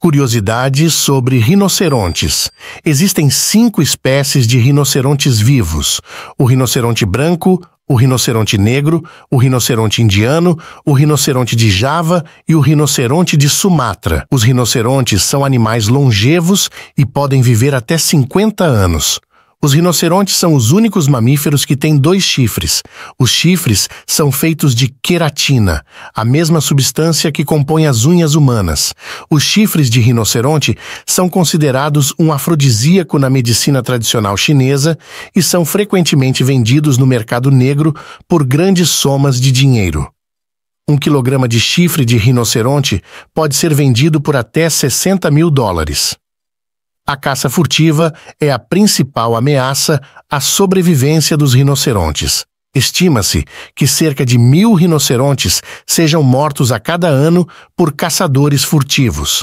Curiosidades sobre rinocerontes. Existem cinco espécies de rinocerontes vivos: o rinoceronte branco, o rinoceronte negro, o rinoceronte indiano, o rinoceronte de Java e o rinoceronte de Sumatra. Os rinocerontes são animais longevos e podem viver até 50 anos. Os rinocerontes são os únicos mamíferos que têm dois chifres. Os chifres são feitos de queratina, a mesma substância que compõe as unhas humanas. Os chifres de rinoceronte são considerados um afrodisíaco na medicina tradicional chinesa e são frequentemente vendidos no mercado negro por grandes somas de dinheiro. Um quilograma de chifre de rinoceronte pode ser vendido por até 60 mil dólares. A caça furtiva é a principal ameaça à sobrevivência dos rinocerontes. Estima-se que cerca de mil rinocerontes sejam mortos a cada ano por caçadores furtivos.